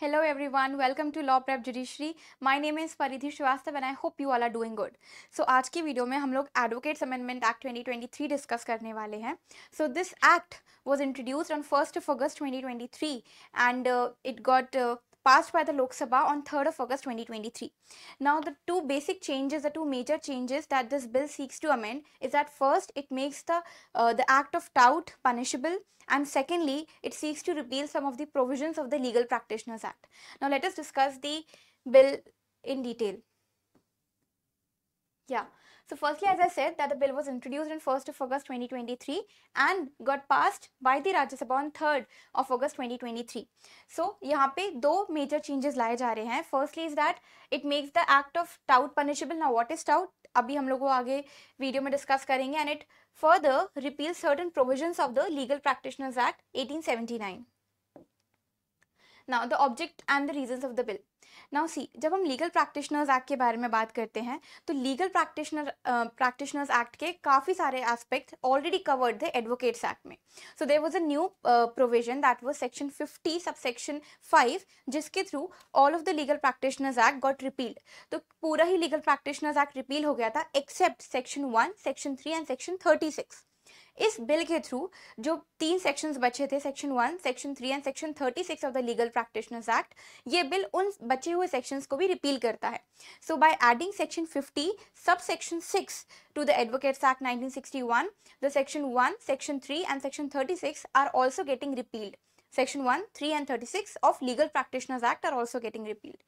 Hello everyone welcome to law prep judiciary my name is Paridhi Shrivastava and I hope you all are doing good so आज की वीडियो में हम लोग advocates amendment act twenty twenty three discuss करने वाले हैं so this act was introduced on first of August three and it got passed by the Lok Sabha on 3rd of August 2023. Now the two basic changes, the two major changes that this bill seeks to amend is that first it makes the, uh, the act of tout punishable and secondly it seeks to repeal some of the provisions of the Legal Practitioners Act. Now let us discuss the bill in detail. Yeah. So firstly, as I said, that the bill was introduced on 1st of August 2023 and got passed by the Rajya Sabha on 3rd of August 2023. So here two major changes lie जा रहे Firstly is that it makes the act of tout punishable. Now what is tout? अभी हम लोगों आगे video में discuss करेंगे and it further repeal certain provisions of the legal practitioners 1879 now the object and the reasons of the bill now see जब हम legal practitioners act के बारे में बात करते हैं तो लीगल प्रैक्टिशनर प्रैक्टिशनर्स एक्ट के काफ़ी सारे एस्पेक्ट ऑलरेडी कवर्ड थे एडवोकेट्स एक्ट में so there was a new provision that was section fifty subsection five जिसके through all of the legal practitioners act got repealed तो पूरा ही legal practitioners act repeal हो गया था except section one section three and section thirty six इस bill के through जो तीन सेक्शन बचे थे section one section three and section thirty six of the legal practitioners act ये बिल उन बचे हुए सेक्शंस को भी रिपील करता है so by adding section fifty subsection six to the advocates act nineteen sixty one the section one section three and section thirty six are also getting repealed section one three and thirty six of legal practitioners act are also getting repealed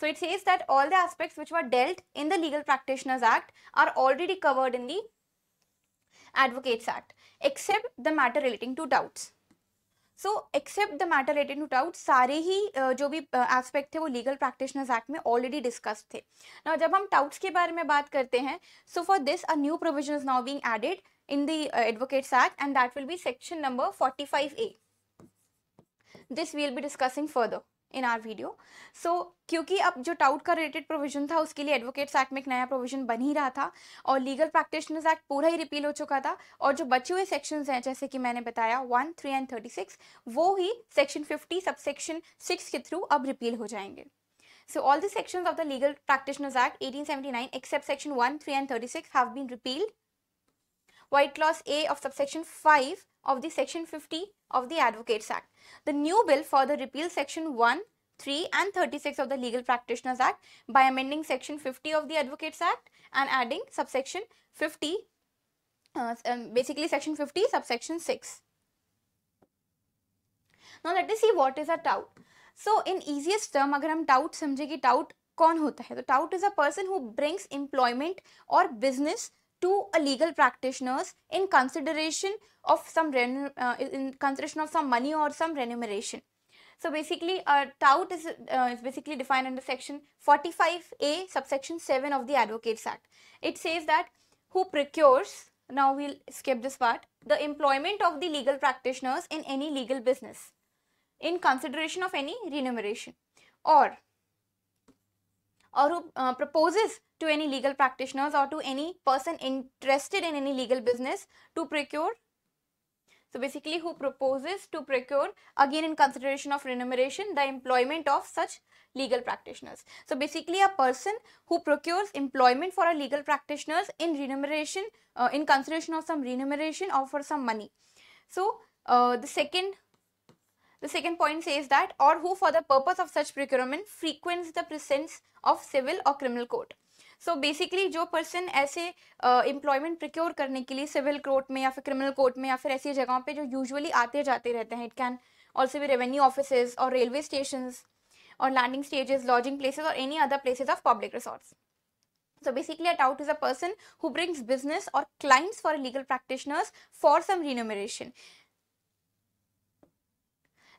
so it says that all the aspects which were dealt in the legal practitioners act are already covered in the advocates act except the matter relating to touts so except the matter relating to tout सारे ही जो भी aspect थे वो legal practitioners act में already discuss थे ना जब हम डाउट्स के बारे में बात करते हैं so for this a new provision is now being added in the advocates act and that will be section number A this will be discussing further in our video so क्योंकि अब जो taut का related provision था उसके लिए advocates act में एक नया प्रोविजन बन ही रहा था और लीगल प्रैक्टिशनर्स एक्ट पूरा ही रिपील हो चुका था और जो बचे हुए सेक्शन हैं जैसे कि मैंने बताया one three and thirty six वो ही section fifty subsection six के थ्रू अब रिपील हो जाएंगे so all the So all the sections of the Legal Practitioners Act 1879 except section 1, 3 and 36 have been repealed. White clause A of subsection five of the Section 50 of the Advocates Act. The new bill further repeals Section 1, 3 and 36 of the Legal Practitioners Act by amending Section 50 of the Advocates Act and adding subsection 50, uh, um, basically Section 50, subsection 6. Now let us see what is a tout. So in easiest term, if we tout समझे tout कौन tout? So tout is a person who brings employment or business to a legal practitioners in consideration of some uh, in consideration of some money or some remuneration. So basically, uh, tout is, uh, is basically defined under section 45A subsection 7 of the Advocates Act. It says that who procures, now we'll skip this part, the employment of the legal practitioners in any legal business in consideration of any remuneration or or who uh, proposes to any legal practitioners or to any person interested in any legal business to procure. So basically who proposes to procure again in consideration of remuneration the employment of such legal practitioners. So basically a person who procures employment for a legal practitioners in remuneration uh, in consideration of some remuneration or for some money. So uh, the second the second point says that or who for the purpose of such procurement frequents the presence of civil or criminal court. So basically जो person ऐसे employment uh, procure करने के लिए civil court में या फिर criminal court में या फिर ऐसी जगहों पे जो यूजुअली आते जाते रहते हैं इट कैन ऑल्सो भी रेवेन्यू ऑफिस और रेलवे स्टेशन और लैंडिंग स्टेजेस लॉजिंग प्लेसेज और any other places of public resorts so basically a tout is a person who brings business और clients for legal practitioners for some remuneration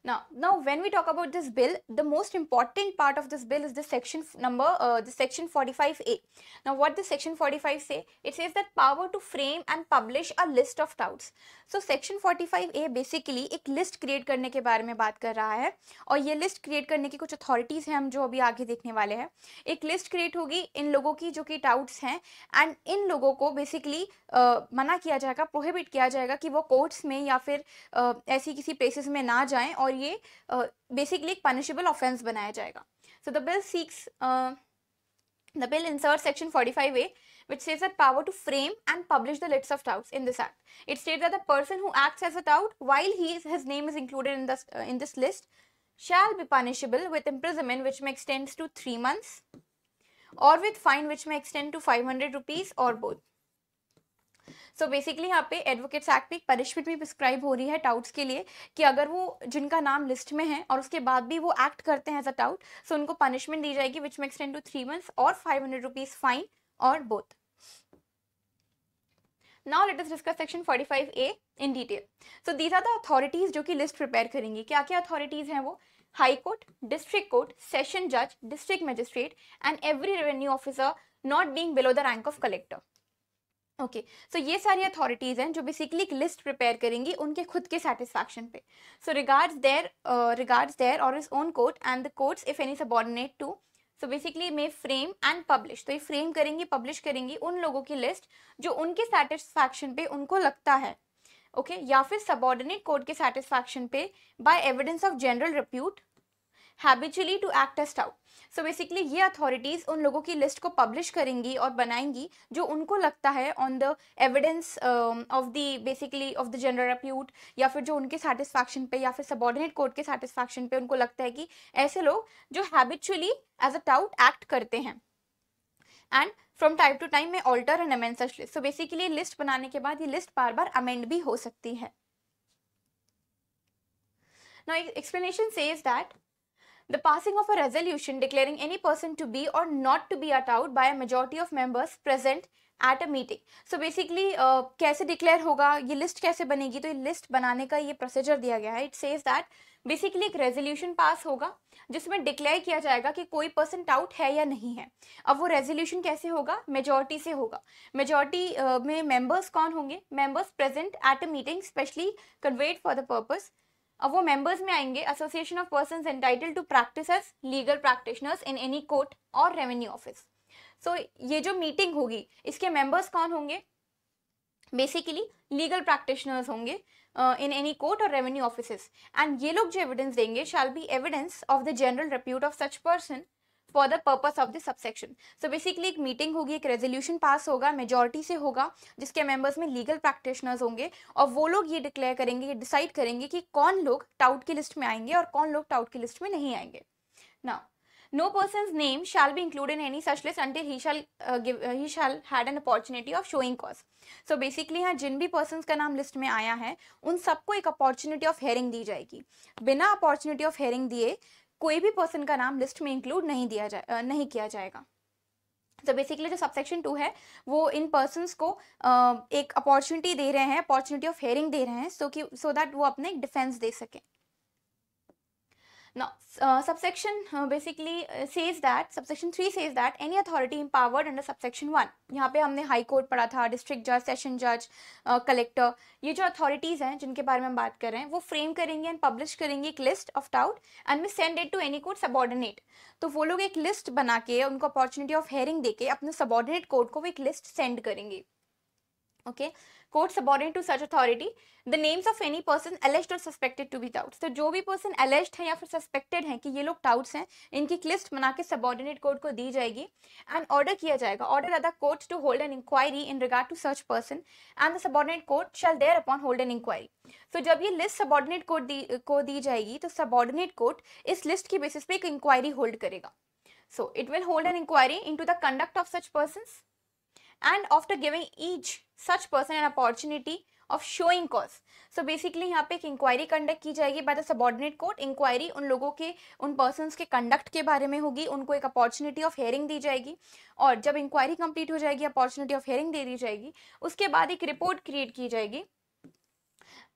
Now, now when we talk about this bill, the most important part of this bill is the section number, uh, the section 45A. Now, what the section 45 say? It says that power to frame and publish a list of doubts. So, section 45A basically ek list create karne ke bare mein baat kar raha hai aur ye list create karne ki kuch authorities हैं hum jo abhi aage dekhne wale हैं. ek list create hogi in logo ki jo ki doubts हैं and in logo ko basically uh, मना किया जाएगा, prohibit kiya jayega ki wo courts mein ya fir uh, ऐसी किसी places mein na jaye और और ये बेसिकली एक पनिशेबल ऑफेंस बनाया जाएगा so the bill seeks the bill insert section forty five A which says that power to frame and publish the lists of tout in this act it state that the person who act as a tout while he his name is included in in this list shall be punishable with imprisonment which may extends to three months or with fine which may extend to five hundred rupees और both so basically यहाँ पे advocates act में punishment भी prescribe हो रही है touts के लिए कि अगर वो जिनका नाम लिस्ट में है और उसके बाद भी वो एक्ट करते हैं एज अ टाउट सो उनको पनिशमेंट दी जाएगी which may extend to three months or five hundred rupees fine or both now let us discuss section 45a in detail so these are the authorities जो कि list prepare करेंगी क्या क्या authorities हैं वो high court district court session जज district magistrate and every revenue officer not being below the rank of collector okay so ये सारी अथॉरिटीज़ हैं जो बेसिकली एक लिस्ट प्रिपेयर करेंगी उनके खुद के सेटिस्फैक्शन पे so regards their regards their or is own court and the courts if any subordinate to so basically may frame and publish तो ये फ्रेम करेंगी पब्लिश करेंगी उन लोगों की लिस्ट जो उनके सेटिस्फैक्शन पे उनको लगता है ओके okay? या फिर सबॉर्डिनेट कोर्ट के सेटिस्फैक्शन पे by evidence of general repute habitually to act as a tout so basically ये अथॉरिटीज़ उन लोगों की लिस्ट को पब्लिश करेंगी और बनाएंगी जो उनको लगता है on the evidence of the basically of the general repute या फिर जो उनके सेटिस्फैक्शन पे या फिर सबॉर्डिनेट कोर्ट के सेटिस्फैक्शन पे उनको लगता है कि ऐसे लोग जो habitually as a tout act करते हैं and from time to time may alter and amend such list so basically list बनाने के बाद ये लिस्ट बार बार अमेंड भी हो सकती है Now, explanation says that The passing of a resolution declaring any person to be or not to be at out by a majority of members present at a meeting so basically कैसे declare होगा ये list कैसे बनेगी तो ये list बनाने का ये प्रोसीजर दिया गया है इट सेज दैट बेसिकली एक रेजोल्यूशन पास होगा जिसमें डिक्लेयर किया जाएगा कि कोई पर्सन आउट है या नहीं है अब वो रेजोल्यूशन कैसे होगा मेजोरिटी से होगा मेजोरिटी uh, में मेंबर्स कौन होंगे members present at a meeting specially convened for the purpose अब वो मेंबर्स में आएंगे association of person entitled to practice legal practitioners in any court और रेवेन्यू ऑफिस सो ये जो मीटिंग होगी इसके मेंबर्स कौन होंगे बेसिकली लीगल प्रैक्टिशनर्स होंगे इन एनी कोर्ट और रेवेन्यू ऑफिस एंड ये लोग जो एविडेंस देंगे shall be evidence of the general repute of such person for the purpose of the subsection so basically एक मीटिंग होगी एक रेजोल्यूशन पास होगा मेजोरिटी से होगा जिसके मेंबर्स में लीगल प्रैक्टिशनर्स होंगे और वो लोग ये डिक्लेयर करेंगे ये डिसाइड करेंगे कि कौन लोग टाउट की लिस्ट में आएंगे और कौन लोग टाउट की लिस्ट में नहीं आएंगे ना no person name shall be include in any such list until he shall he shall had an opportunity of showing cause so basically यहाँ जिन भी पर्सन का नाम लिस्ट में आया है उन सबको एक अपॉर्चुनिटी ऑफ हेयरिंग दी जाएगी बिना अपॉर्चुनिटी ऑफ हेयरिंग दिए कोई भी पर्सन का नाम लिस्ट में इंक्लूड नहीं दिया जाए नहीं किया जाएगा तो बेसिकली जो सबसेक्शन टू है वो इन पर्सन को एक अपॉर्चुनिटी दे रहे हैं अपॉर्चुनिटी ऑफ हेयरिंग दे रहे हैं सो कि सो दैट वो अपने डिफेंस दे सकें Now, uh, subsection uh, basically uh, says that, subsection 3 says that any authority empowered under subsection 1. यहाँ पे हमने हाई कोर्ट पढ़ा था डिस्ट्रिक्ट जज सेशन जज कलेक्टर ये जो अथॉरिटीज़ हैं जिनके बारे में हम बात कर रहे हैं वो फ्रेम करेंगे एंड पब्लिश करेंगे एक list of doubt and we send it to any court subordinate तो वो लोग एक लिस्ट बना के उनको अपॉर्चुनिटी ऑफ हेयरिंग दे के अपने सबॉर्डिनेट कोर्ट को वो एक लिस्ट सेंड करेंगे okay court subordinate to such authority the names of any person alleged और सस्पेक्टेड टू बी डाउट्स तो जो भी पर्सन अलेस्ड है या फिर सस्पेक्टेड है कि ये लोग डाउट्स हैं इनकी क्लिस्ट बना के सबॉर्डिनेट कोर्ट को दी जाएगी एंड ऑर्डर किया जाएगा order other court to hold an inquiry in regard to such person and the subordinate court shall thereupon hold an inquiry so जब ये लिस्ट सबॉर्डिनेट कोर्ट को दी जाएगी तो सबॉर्डिनेट कोर्ट इस लिस्ट के बेसिस पे एक इंक्वायरी होल्ड करेगा so it will hold an inquiry into the conduct of such persons and after giving each such person an opportunity of showing cause so basically यहाँ पे एक inquiry conduct की जाएगी by the subordinate court inquiry उन लोगों के उन person के कंडक्ट के बारे में होगी उनको एक अपॉर्चुनिटी ऑफ हेयरिंग दी जाएगी और जब इंक्वायरी कंप्लीट हो जाएगी अपॉर्चुनिटी ऑफ हेयरिंग दे दी जाएगी उसके बाद एक रिपोर्ट क्रिएट की जाएगी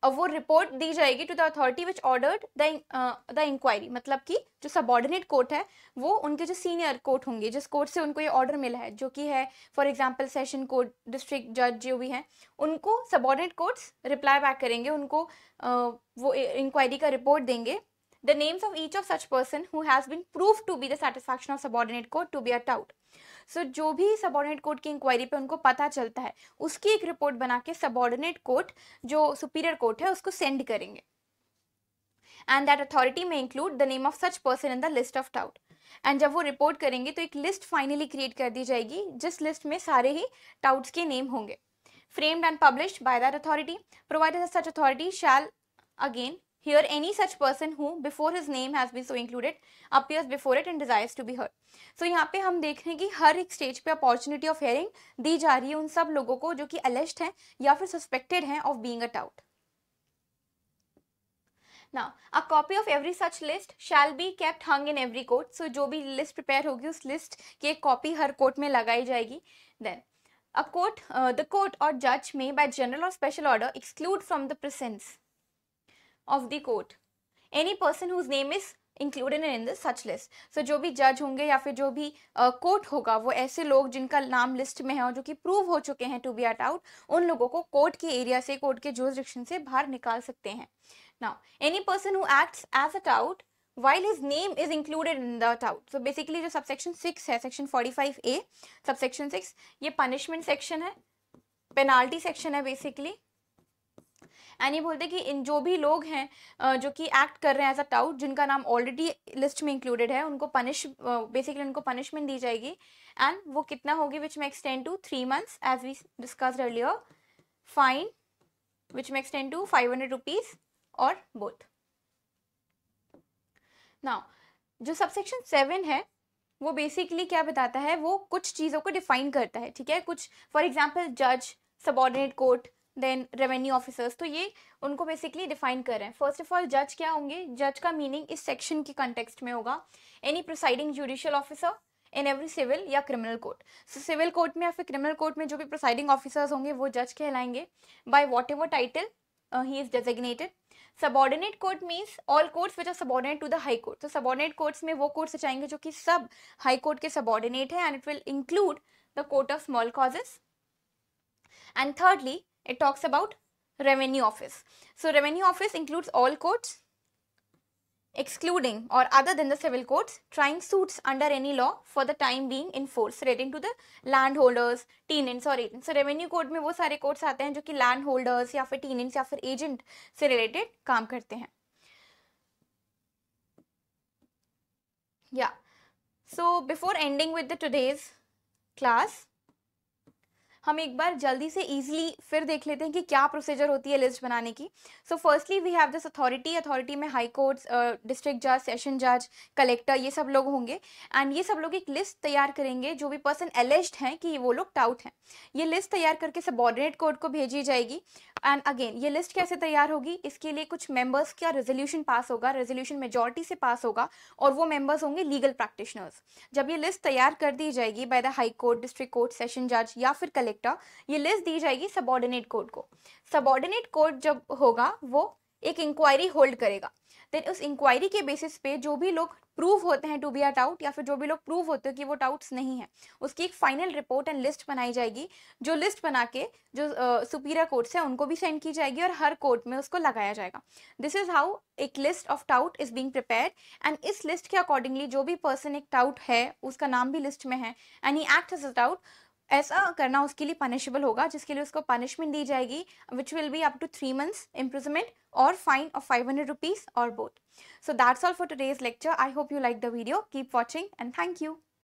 अब वो रिपोर्ट दी जाएगी to the authority which ordered the inquiry मतलब कि जो सबॉर्डिनेट कोर्ट है वो उनके जो सीनियर कोर्ट होंगे जिस कोर्ट से उनको ये ऑर्डर मिला है जो कि है for example session court district जज जो भी हैं उनको सबॉर्डिनेट कोर्ट्स रिप्लाई बैक करेंगे उनको uh, वो इंक्वायरी का रिपोर्ट देंगे the names of each of such person who has been prove to be the satisfaction of subordinate court to be a tout so so, जो भी subordinate court की inquiry पे उनको पता चलता है उसकी एक रिपोर्ट बना के सबॉर्डिनेट कोर्ट जो सुपीरियर कोर्ट है उसको सेंड करेंगे एंड दैट अथॉरिटी में include the name of such person in the list of doubt and जब वो रिपोर्ट करेंगे तो एक लिस्ट फाइनली क्रिएट कर दी जाएगी जिस लिस्ट में सारे ही डाउट्स के नेम होंगे framed and publish by that authority provided such authority shall again Here, any such person who before his name has been so included appears before it and desires to be heard. So यहाँ पे हम देख रहे हैं कि हर एक stage पे opportunity of hearing दी जा रही है उन सब लोगों को जो कि अलेस्ट हैं या फिर सस्पेक्टेड हैं of being a tout Now, a copy of every such list shall be kept hung in every court. So, जो भी list prepare होगी उस list की एक copy हर court में लगाई जाएगी Then, a court, uh, the court or judge may by general or special order exclude from the presence of the court any person whose name is included in this such list so जो भी जज होंगे या फिर जो भी court uh, होगा वो ऐसे लोग जिनका नाम लिस्ट में है और जो कि प्रूव हो चुके हैं टू बी अट आउट उन लोगों को कोर्ट के एरिया से कोर्ट के जोरिस्डिक्शन से बाहर निकाल सकते हैं now any person who acts as a tout while his name is included in that tout so basically जो सबसे सिक्स है फाइव ए subsection सिक्स ये पनिशमेंट सेक्शन है पेनाल्टी सेक्शन है बेसिकली एंड ये बोलते हैं कि इन जो भी लोग हैं जो कि एक्ट कर रहे हैं एज अ टाउट जिनका नाम ऑलरेडी लिस्ट में इंक्लूडेड है उनको पनिश बेसिकली उनको पनिशमेंट दी जाएगी एंड वो कितना होगी which may extend to three months as we discuss earlier fine which may extend to five hundred rupees और बोथ नाउ जो सबसेक्शन सेवन है वो बेसिकली क्या बताता है वो कुछ चीज़ों को डिफाइन करता है ठीक है कुछ फॉर एग्जाम्पल जज subordinate court then revenue officers तो ये उनको बेसिकली डिफाइन कर रहे हैं फर्स्ट ऑफ ऑल जज क्या होंगे जज का मीनिंग इस सेक्शन के कंटेक्सट में होगा any proceeding judicial officer in every civil या criminal court so civil court में या फिर क्रिमिनल कोर्ट में जो भी प्रोसाइडिंग ऑफिसर्स होंगे वो जज कहलाएंगे by whatever title he is designated subordinate court means all courts which are subordinate to the high court तो सबॉर्डिनेट कोर्ट्स में वो कोर्ट्स चाहेंगे जो कि सब हाई कोर्ट के सबॉर्डिनेट है and it will include the court of small causes and thirdly it talks about revenue office. So revenue office includes all courts excluding or other than the civil courts trying suits under any law for the time being in force relating to the landholders tenants or agents so revenue court में वो सारे courts आते हैं जो कि landholders या फिर tenants या फिर agent से related काम करते हैं yeah so before ending with the today's class हम एक बार जल्दी से ईजिली फिर देख लेते हैं कि क्या प्रोसीजर होती है लिस्ट बनाने की so firstly we have this authority authority में हाई कोर्ट डिस्ट्रिक्ट जज सेशन जज कलेक्टर ये सब लोग होंगे एंड ये सब लोग एक लिस्ट तैयार करेंगे जो भी पर्सन एलिस्ड हैं कि वो लोग टाउट हैं ये लिस्ट तैयार करके सबॉर्डिनेट कोर्ट को भेजी जाएगी एंड अगेन ये लिस्ट कैसे तैयार होगी इसके लिए कुछ मेंबर्स का रेजोल्यूशन पास होगा रेजोल्यूशन मेजोरिटी से पास होगा और वो मेंबर्स होंगे लीगल प्रैक्टिशनर्स जब ये लिस्ट तैयार कर दी जाएगी by the high court district court session जज या फिर कलेक्टर इलेक्ट्रा ये लिस्ट दी जाएगी सबॉर्डिनेट कोर्ट को सबॉर्डिनेट कोर्ट जब होगा वो एक इंक्वायरी होल्ड करेगा देन उस इंक्वायरी के बेसिस पे जो भी लोग प्रूव होते हैं टू बी आर टाउट या फिर जो भी लोग प्रूव होते हैं कि वो डाउट्स नहीं है उसकी एक फाइनल रिपोर्ट एंड लिस्ट बनाई जाएगी जो लिस्ट बना के जो सुपीरियर कोर्ट्स है उनको भी सेंड की जाएगी और हर कोर्ट में उसको लगाया जाएगा दिस इज हाउ एक list of doubt is being prepare and इस लिस्ट के अकॉर्डिंगली जो भी पर्सन एक डाउट है उसका नाम भी लिस्ट में है and he act as a doubt ऐसा करना उसके लिए पनिशेबल होगा जिसके लिए उसको पनिशमेंट दी जाएगी which will be up to three months imprisonment और fine of five hundred rupees और both so that's all for today's lecture I hope you like the video keep watching and thank you